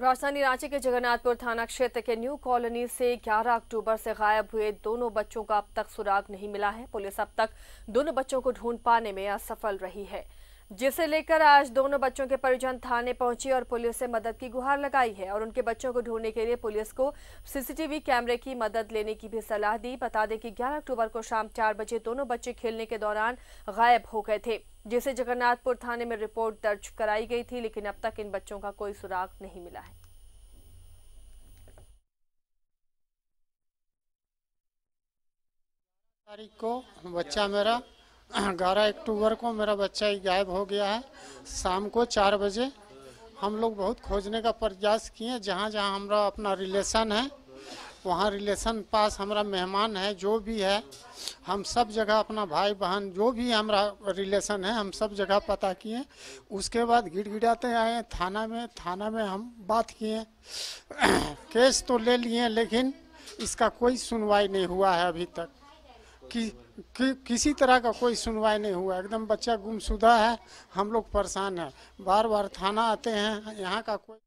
राजधानी रांची के जगन्नाथपुर थाना क्षेत्र के न्यू कॉलोनी से 11 अक्टूबर से गायब हुए दोनों बच्चों का अब तक सुराग नहीं मिला है पुलिस अब तक दोनों बच्चों को ढूंढ पाने में असफल रही है जिसे लेकर आज दोनों बच्चों के परिजन थाने पहुंचे और पुलिस से मदद की गुहार लगाई है और उनके बच्चों को ढूंढने के लिए पुलिस को सीसीटीवी कैमरे की मदद लेने की भी सलाह दी बता दें कि 11 अक्टूबर को शाम चार बजे दोनों बच्चे खेलने के दौरान गायब हो गए थे जिसे जगन्नाथपुर थाने में रिपोर्ट दर्ज कराई गई थी लेकिन अब तक इन बच्चों का कोई सुराग नहीं मिला है तारीख को बच्चा मेरा ग्यारह अक्टूबर को मेरा बच्चा ही गायब हो गया है शाम को चार बजे हम लोग बहुत खोजने का प्रयास किए जहाँ जहाँ हमारा अपना रिलेशन है वहाँ रिलेशन पास हमारा मेहमान है जो भी है हम सब जगह अपना भाई बहन जो भी हमारा रिलेशन है हम सब जगह पता किए उसके बाद गिड़गिड़ाते आए थाना में थाना में हम बात किए केस तो ले लिए लेकिन इसका कोई सुनवाई नहीं हुआ है अभी तक कि, कि, किसी तरह का कोई सुनवाई नहीं हुआ एकदम बच्चा गुमशुदा है हम लोग परेशान हैं बार बार थाना आते हैं यहाँ का कोई